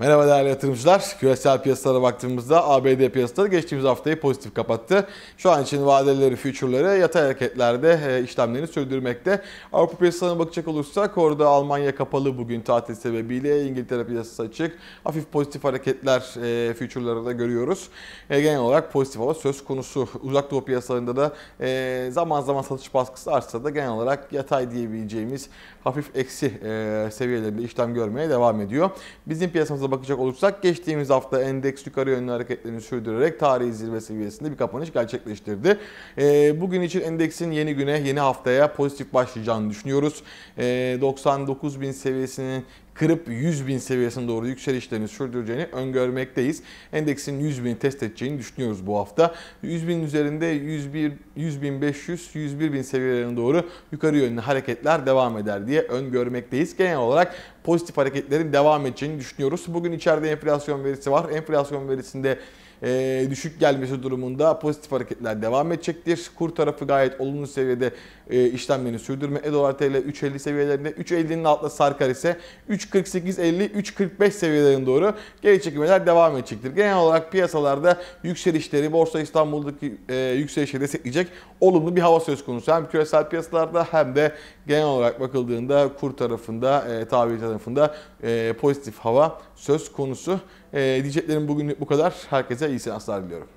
Merhaba değerli yatırımcılar. Küresel piyasalara baktığımızda ABD piyasaları geçtiğimiz haftayı pozitif kapattı. Şu an için vadeleri, future'ları yatay hareketlerde e, işlemlerini sürdürmekte. Avrupa piyasalarına bakacak olursak orada Almanya kapalı bugün tatil sebebiyle. İngiltere piyasası açık. Hafif pozitif hareketler e, future'ları da görüyoruz. E, genel olarak pozitif hava söz konusu. Uzak Doğu piyasalarında da zaman zaman satış baskısı artsa da genel olarak yatay diyebileceğimiz hafif eksi seviyelerinde işlem görmeye devam ediyor. Bizim piyasamızda bakacak olursak geçtiğimiz hafta endeks yukarı yönlü hareketlerini sürdürerek tarihi zirve seviyesinde bir kapanış gerçekleştirdi. E, bugün için endeksin yeni güne, yeni haftaya pozitif başlayacağını düşünüyoruz. E, bin seviyesinin kırıp 100 bin seviyesine doğru yükselişlerini sürdüreceğini öngörmekteyiz. Endeksin 100 bini test edeceğini düşünüyoruz bu hafta. 100 bin üzerinde 101, 100 bin 500, 101 bin seviyelerine doğru yukarı yönlü hareketler devam eder diye öngörmekteyiz. Genel olarak pozitif hareketlerin devam edeceğini düşünüyoruz. Bugün içeride enflasyon verisi var. Enflasyon verisinde e, düşük gelmesi durumunda pozitif hareketler devam edecektir. Kur tarafı gayet olumlu seviyede e, işlemlerini sürdürme. Dolar TL 3.50 seviyelerinde 3.50'nin altında sarkar ise 3.48.50 3.45 seviyelerine doğru geri çekimler devam edecektir. Genel olarak piyasalarda yükselişleri Borsa İstanbul'daki e, yükselişe destekleyecek olumlu bir hava söz konusu. Hem küresel piyasalarda hem de genel olarak bakıldığında kur tarafında, e, tahvil tarafında e, pozitif hava söz konusu. E, diyeceklerim bugünlük bu kadar. Herkese seanslar diliyorum.